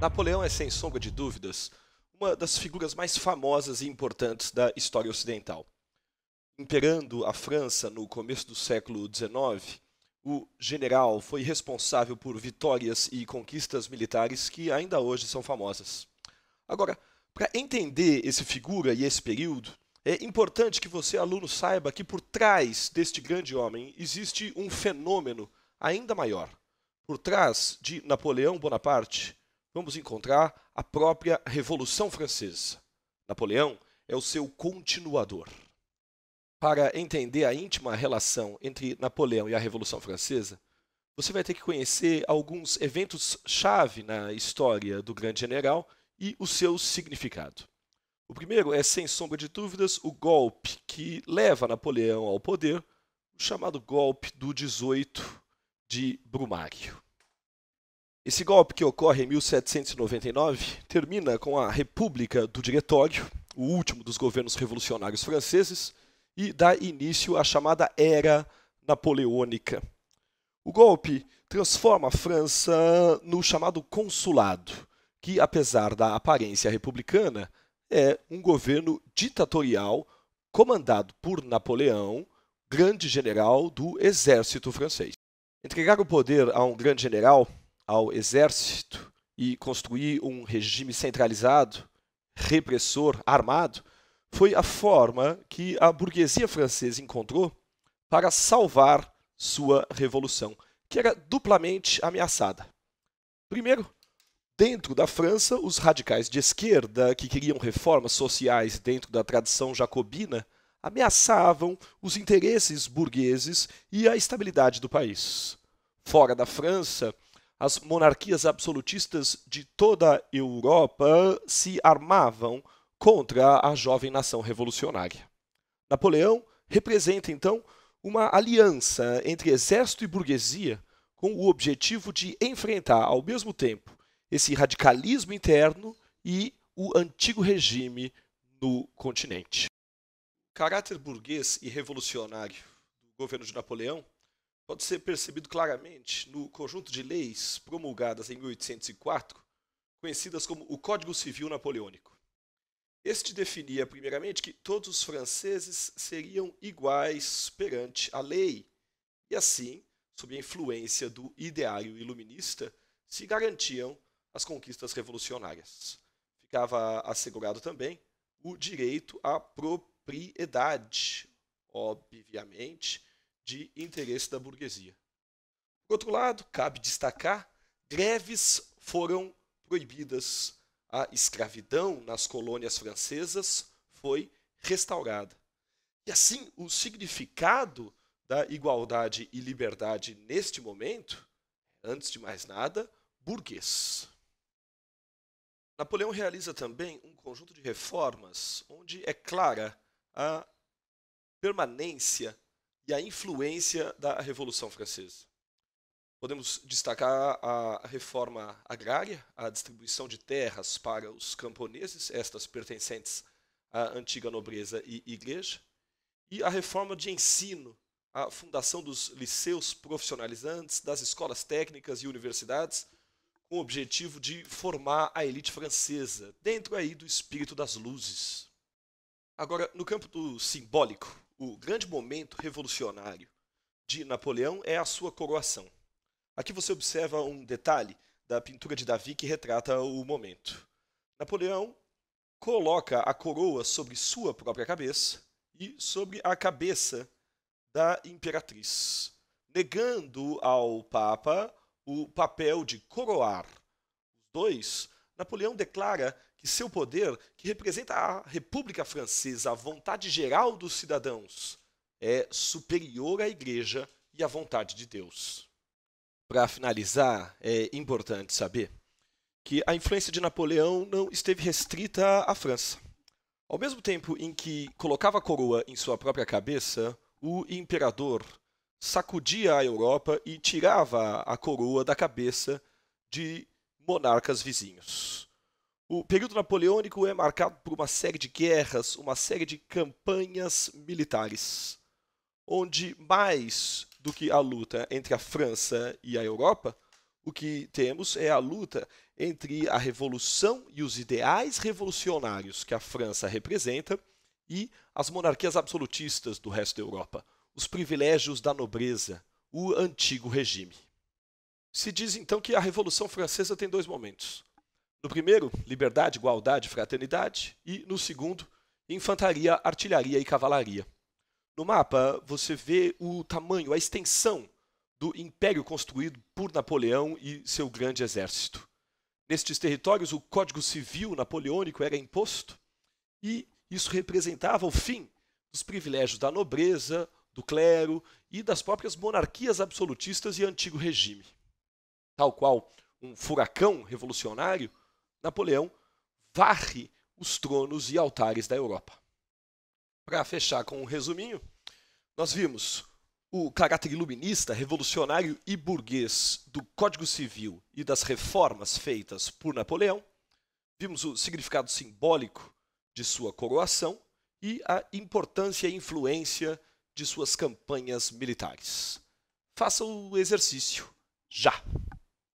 Napoleão é, sem sombra de dúvidas, uma das figuras mais famosas e importantes da história ocidental. Imperando a França no começo do século XIX, o general foi responsável por vitórias e conquistas militares que ainda hoje são famosas. Agora, para entender essa figura e esse período, é importante que você, aluno, saiba que por trás deste grande homem existe um fenômeno ainda maior. Por trás de Napoleão Bonaparte, vamos encontrar a própria Revolução Francesa. Napoleão é o seu continuador. Para entender a íntima relação entre Napoleão e a Revolução Francesa, você vai ter que conhecer alguns eventos-chave na história do grande general e o seu significado. O primeiro é, sem sombra de dúvidas, o golpe que leva Napoleão ao poder, o chamado golpe do 18 de Brumário. Esse golpe que ocorre em 1799 termina com a República do Diretório, o último dos governos revolucionários franceses, e dá início à chamada Era Napoleônica. O golpe transforma a França no chamado Consulado, que, apesar da aparência republicana, é um governo ditatorial comandado por Napoleão, grande general do exército francês. Entregar o poder a um grande general ao exército e construir um regime centralizado, repressor, armado, foi a forma que a burguesia francesa encontrou para salvar sua revolução, que era duplamente ameaçada. Primeiro, dentro da França, os radicais de esquerda, que queriam reformas sociais dentro da tradição jacobina, ameaçavam os interesses burgueses e a estabilidade do país. Fora da França, as monarquias absolutistas de toda a Europa se armavam contra a jovem nação revolucionária. Napoleão representa, então, uma aliança entre exército e burguesia com o objetivo de enfrentar, ao mesmo tempo, esse radicalismo interno e o antigo regime no continente. O caráter burguês e revolucionário do governo de Napoleão pode ser percebido claramente no conjunto de leis promulgadas em 1804, conhecidas como o Código Civil Napoleônico. Este definia, primeiramente, que todos os franceses seriam iguais perante a lei, e assim, sob a influência do ideário iluminista, se garantiam as conquistas revolucionárias. Ficava assegurado também o direito à propriedade, obviamente, de interesse da burguesia. Por outro lado, cabe destacar, greves foram proibidas. A escravidão nas colônias francesas foi restaurada. E assim, o significado da igualdade e liberdade neste momento, antes de mais nada, burguês. Napoleão realiza também um conjunto de reformas onde é clara a permanência e a influência da Revolução Francesa. Podemos destacar a reforma agrária, a distribuição de terras para os camponeses, estas pertencentes à antiga nobreza e igreja, e a reforma de ensino, a fundação dos liceus profissionalizantes, das escolas técnicas e universidades, com o objetivo de formar a elite francesa, dentro aí do espírito das luzes. Agora, no campo do simbólico, o grande momento revolucionário de Napoleão é a sua coroação. Aqui você observa um detalhe da pintura de Davi que retrata o momento. Napoleão coloca a coroa sobre sua própria cabeça e sobre a cabeça da imperatriz, negando ao Papa o papel de coroar. Os dois Napoleão declara que seu poder, que representa a República Francesa, a vontade geral dos cidadãos, é superior à Igreja e à vontade de Deus. Para finalizar, é importante saber que a influência de Napoleão não esteve restrita à França. Ao mesmo tempo em que colocava a coroa em sua própria cabeça, o imperador sacudia a Europa e tirava a coroa da cabeça de monarcas vizinhos. O período napoleônico é marcado por uma série de guerras, uma série de campanhas militares, onde mais do que a luta entre a França e a Europa, o que temos é a luta entre a revolução e os ideais revolucionários que a França representa e as monarquias absolutistas do resto da Europa, os privilégios da nobreza, o antigo regime. Se diz então que a Revolução Francesa tem dois momentos. No primeiro, liberdade, igualdade, fraternidade, e no segundo, infantaria, artilharia e cavalaria. No mapa, você vê o tamanho, a extensão do império construído por Napoleão e seu grande exército. Nestes territórios, o Código Civil napoleônico era imposto e isso representava o fim dos privilégios da nobreza, do clero e das próprias monarquias absolutistas e antigo regime tal qual um furacão revolucionário, Napoleão varre os tronos e altares da Europa. Para fechar com um resuminho, nós vimos o caráter iluminista, revolucionário e burguês do Código Civil e das reformas feitas por Napoleão, vimos o significado simbólico de sua coroação e a importância e influência de suas campanhas militares. Faça o exercício já!